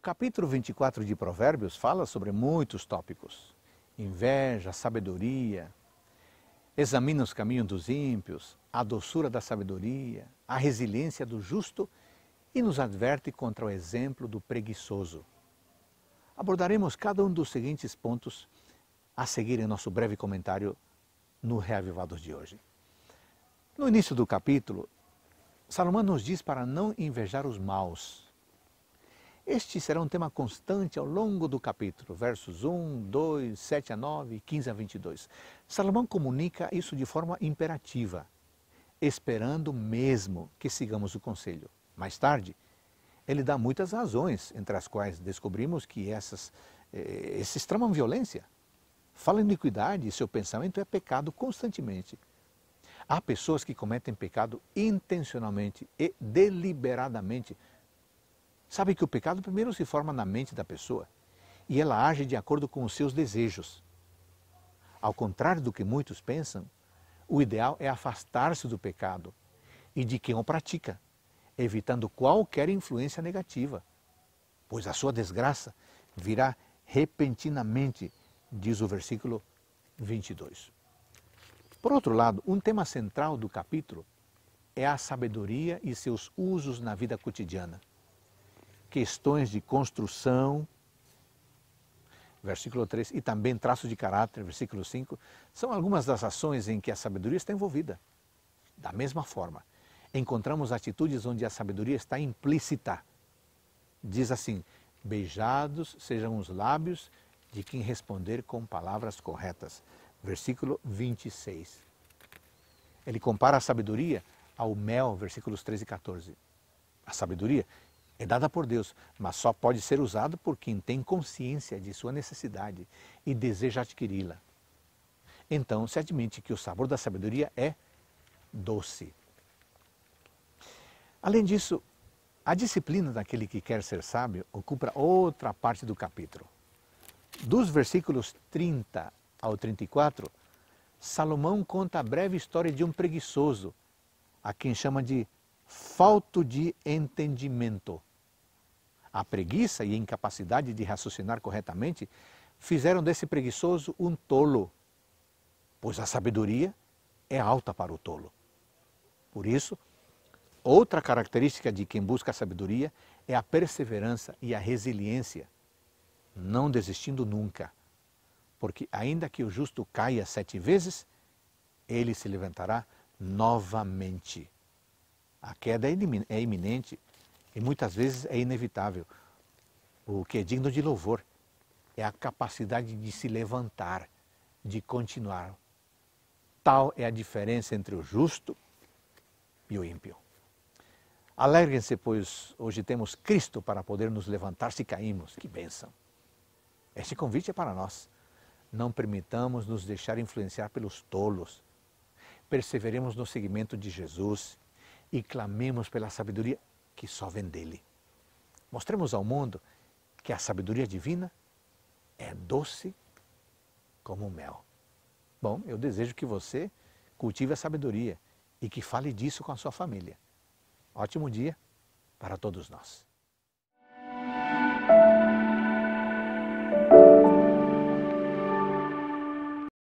O capítulo 24 de Provérbios fala sobre muitos tópicos: inveja, sabedoria, examina os caminhos dos ímpios, a doçura da sabedoria, a resiliência do justo e nos adverte contra o exemplo do preguiçoso. Abordaremos cada um dos seguintes pontos a seguir em nosso breve comentário no Reavivados de hoje. No início do capítulo, Salomão nos diz para não invejar os maus, este será um tema constante ao longo do capítulo, versos 1, 2, 7 a 9, 15 a 22. Salomão comunica isso de forma imperativa, esperando mesmo que sigamos o conselho. Mais tarde, ele dá muitas razões, entre as quais descobrimos que essas, eh, esses tramam violência. Fala iniquidade e seu pensamento é pecado constantemente. Há pessoas que cometem pecado intencionalmente e deliberadamente Sabe que o pecado primeiro se forma na mente da pessoa e ela age de acordo com os seus desejos. Ao contrário do que muitos pensam, o ideal é afastar-se do pecado e de quem o pratica, evitando qualquer influência negativa, pois a sua desgraça virá repentinamente, diz o versículo 22. Por outro lado, um tema central do capítulo é a sabedoria e seus usos na vida cotidiana questões de construção, versículo 3, e também traços de caráter, versículo 5, são algumas das ações em que a sabedoria está envolvida. Da mesma forma, encontramos atitudes onde a sabedoria está implícita. Diz assim: Beijados sejam os lábios de quem responder com palavras corretas. Versículo 26. Ele compara a sabedoria ao mel, versículos 13 e 14. A sabedoria é dada por Deus, mas só pode ser usado por quem tem consciência de sua necessidade e deseja adquiri-la. Então se admite que o sabor da sabedoria é doce. Além disso, a disciplina daquele que quer ser sábio ocupa outra parte do capítulo. Dos versículos 30 ao 34, Salomão conta a breve história de um preguiçoso, a quem chama de falto de entendimento. A preguiça e a incapacidade de raciocinar corretamente fizeram desse preguiçoso um tolo, pois a sabedoria é alta para o tolo. Por isso, outra característica de quem busca a sabedoria é a perseverança e a resiliência, não desistindo nunca, porque ainda que o justo caia sete vezes, ele se levantará novamente. A queda é, é iminente, e muitas vezes é inevitável. O que é digno de louvor é a capacidade de se levantar, de continuar. Tal é a diferença entre o justo e o ímpio. Alegrem-se, pois hoje temos Cristo para poder nos levantar se caímos. Que bênção! Este convite é para nós. Não permitamos nos deixar influenciar pelos tolos. Perseveremos no seguimento de Jesus e clamemos pela sabedoria que só vem dele. Mostremos ao mundo que a sabedoria divina é doce como o mel. Bom, eu desejo que você cultive a sabedoria e que fale disso com a sua família. Ótimo dia para todos nós.